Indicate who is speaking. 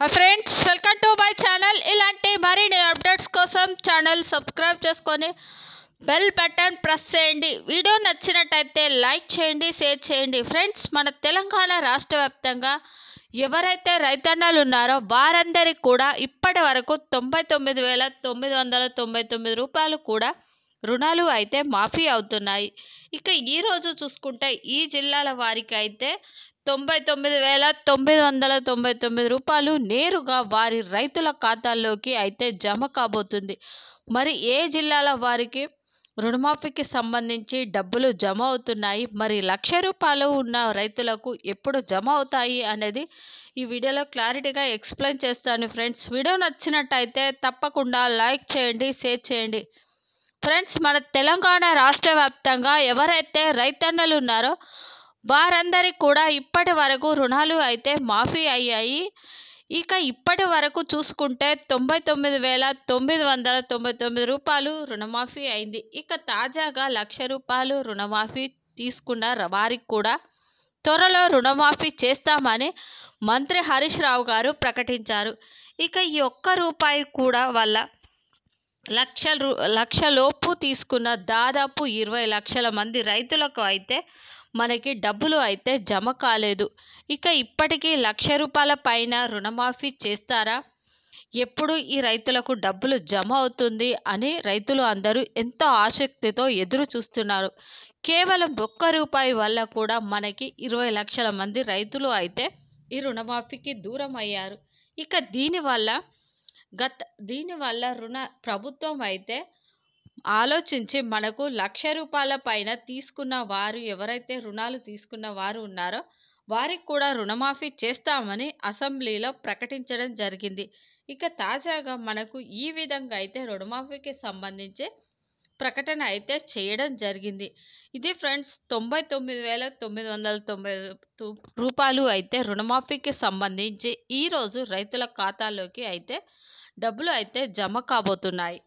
Speaker 1: hi friends welcome to my channel ఇలాంటి మరిన్ని updates కోసం ఛానల్ సబ్స్క్రైబ్ చేసుకొని బెల్ బటన్ ప్రెస్ చేయండి వీడియో నచ్చినట్టయితే లైక్ చేయండి షేర్ చేయండి ఫ్రెండ్స్ మన తెలంగాణ రాష్ట్ర వ్యాప్తంగా ఎవరైతే రైతన్నలు ఉన్నారో వారందరికీ కూడా ఇప్పటి వరకు తొంభై తొమ్మిది వేల తొమ్మిది వందల తొంభై తొమ్మిది రూపాయలు కూడా రుణాలు అయితే మాఫీ అవుతున్నాయి ఇక ఈరోజు చూసుకుంటే ఈ జిల్లాల వారికి అయితే తొంభై తొమ్మిది వేల తొమ్మిది వందల తొంభై తొమ్మిది రూపాయలు నేరుగా వారి రైతుల ఖాతాల్లోకి అయితే జమ కాబోతుంది మరి ఏ జిల్లాల వారికి రుణమాఫీకి సంబంధించి డబ్బులు జమ అవుతున్నాయి మరి లక్ష రూపాయలు ఉన్న రైతులకు ఎప్పుడు జమ అవుతాయి అనేది ఈ వీడియోలో క్లారిటీగా ఎక్స్ప్లెయిన్ చేస్తాను ఫ్రెండ్స్ వీడియో నచ్చినట్టయితే తప్పకుండా లైక్ చేయండి షేర్ చేయండి ఫ్రెండ్స్ మన తెలంగాణ రాష్ట్ర వ్యాప్తంగా ఎవరైతే రైతన్నలు ఉన్నారో వారందరి కూడా ఇప్పటి వరకు రుణాలు అయితే మాఫీ అయ్యాయి ఇక ఇప్పటి వరకు చూసుకుంటే తొంభై తొమ్మిది వేల తొమ్మిది వందల తొంభై తొమ్మిది రూపాయలు రుణమాఫీ అయింది ఇక తాజాగా లక్ష రూపాయలు రుణమాఫీ తీసుకున్న వారికి కూడా త్వరలో రుణమాఫీ చేస్తామని మంత్రి హరీష్ రావు గారు ప్రకటించారు ఇక ఈ ఒక్క రూపాయి కూడా వల్ల లక్ష లక్షలోపు తీసుకున్న దాదాపు ఇరవై లక్షల మంది రైతులకు అయితే మనకి డబ్బులు అయితే జమ కాలేదు ఇక ఇప్పటికీ లక్ష రూపాయల పైన రుణమాఫీ చేస్తారా ఎప్పుడు ఈ రైతులకు డబ్బులు జమ అవుతుంది అని రైతులు అందరూ ఎంతో ఆసక్తితో ఎదురు చూస్తున్నారు కేవలం ఒక్క రూపాయి వల్ల కూడా మనకి ఇరవై లక్షల మంది రైతులు అయితే ఈ రుణమాఫీకి దూరం అయ్యారు ఇక దీనివల్ల గత్ దీనివల్ల రుణ ప్రభుత్వం అయితే ఆలోచించి మనకు లక్ష రూపాయల పైన తీసుకున్న వారు ఎవరైతే రుణాలు తీసుకున్న వారు ఉన్నారో వారికి కూడా రుణమాఫీ చేస్తామని అసెంబ్లీలో ప్రకటించడం జరిగింది ఇక తాజాగా మనకు ఈ విధంగా అయితే రుణమాఫీకి సంబంధించి ప్రకటన అయితే చేయడం జరిగింది ఇది ఫ్రెండ్స్ తొంభై తొమ్మిది వేల తొమ్మిది వందల తొంభై రూపాయలు అయితే రుణమాఫీకి సంబంధించి ఈరోజు రైతుల ఖాతాలోకి అయితే డబ్బులు అయితే జమ కాబోతున్నాయి